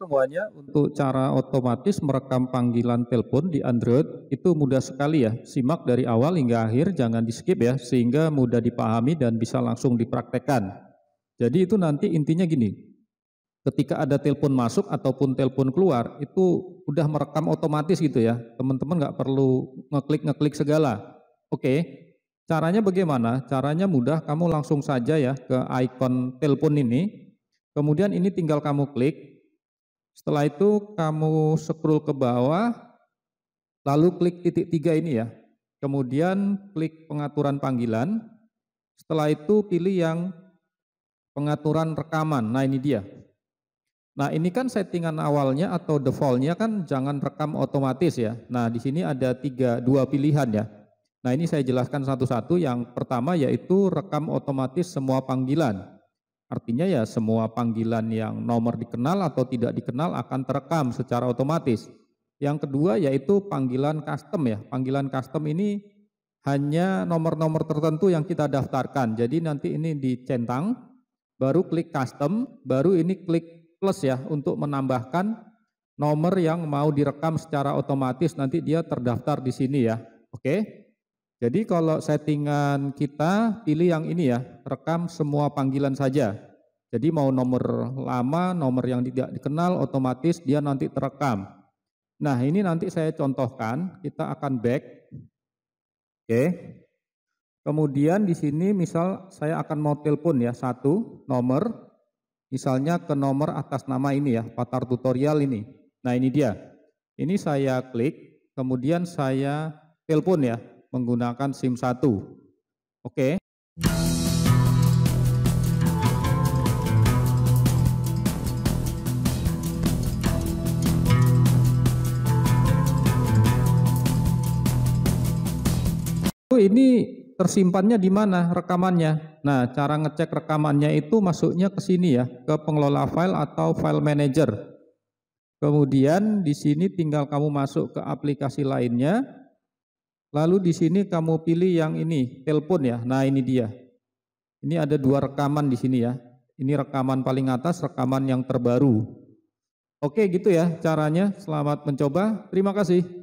semuanya untuk cara otomatis merekam panggilan telepon di Android itu mudah sekali ya. Simak dari awal hingga akhir, jangan di skip ya, sehingga mudah dipahami dan bisa langsung dipraktekkan. Jadi itu nanti intinya gini, ketika ada telepon masuk ataupun telepon keluar itu udah merekam otomatis gitu ya. Teman-teman nggak perlu ngeklik-ngeklik segala. Oke, caranya bagaimana? Caranya mudah, kamu langsung saja ya ke icon telepon ini. Kemudian ini tinggal kamu klik, setelah itu kamu scroll ke bawah, lalu klik titik tiga ini ya. Kemudian klik pengaturan panggilan. Setelah itu pilih yang pengaturan rekaman. Nah ini dia. Nah ini kan settingan awalnya atau defaultnya kan jangan rekam otomatis ya. Nah di sini ada tiga dua pilihan ya. Nah ini saya jelaskan satu-satu. Yang pertama yaitu rekam otomatis semua panggilan. Artinya ya semua panggilan yang nomor dikenal atau tidak dikenal akan terekam secara otomatis. Yang kedua yaitu panggilan custom ya. Panggilan custom ini hanya nomor-nomor tertentu yang kita daftarkan. Jadi nanti ini dicentang, baru klik custom, baru ini klik plus ya untuk menambahkan nomor yang mau direkam secara otomatis nanti dia terdaftar di sini ya. Oke. Jadi kalau settingan kita pilih yang ini ya, rekam semua panggilan saja. Jadi mau nomor lama, nomor yang tidak dikenal otomatis dia nanti terekam. Nah, ini nanti saya contohkan, kita akan back. Oke. Kemudian di sini misal saya akan mau telepon ya satu nomor misalnya ke nomor atas nama ini ya, patar tutorial ini. Nah, ini dia. Ini saya klik, kemudian saya telepon ya menggunakan SIM 1. Oke. Okay. Oh, ini tersimpannya di mana rekamannya? Nah, cara ngecek rekamannya itu masuknya ke sini ya, ke pengelola file atau file manager. Kemudian di sini tinggal kamu masuk ke aplikasi lainnya, Lalu di sini kamu pilih yang ini, telepon ya. Nah, ini dia. Ini ada dua rekaman di sini ya. Ini rekaman paling atas, rekaman yang terbaru. Oke, gitu ya caranya. Selamat mencoba. Terima kasih.